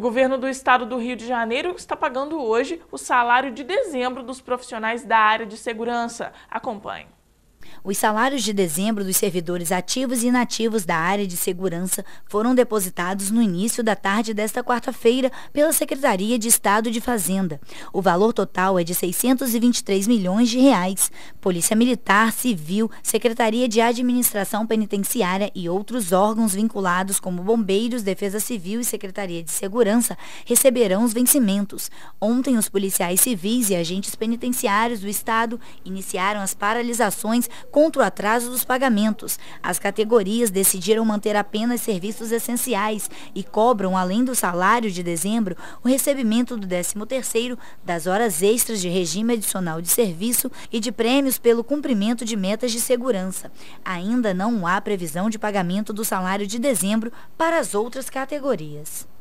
O governo do estado do Rio de Janeiro está pagando hoje o salário de dezembro dos profissionais da área de segurança. Acompanhe. Os salários de dezembro dos servidores ativos e inativos da área de segurança foram depositados no início da tarde desta quarta-feira pela Secretaria de Estado de Fazenda. O valor total é de 623 milhões de reais. Polícia Militar, Civil, Secretaria de Administração Penitenciária e outros órgãos vinculados como Bombeiros, Defesa Civil e Secretaria de Segurança receberão os vencimentos. Ontem, os policiais civis e agentes penitenciários do Estado iniciaram as paralisações contra o atraso dos pagamentos. As categorias decidiram manter apenas serviços essenciais e cobram, além do salário de dezembro, o recebimento do 13º, das horas extras de regime adicional de serviço e de prêmios pelo cumprimento de metas de segurança. Ainda não há previsão de pagamento do salário de dezembro para as outras categorias.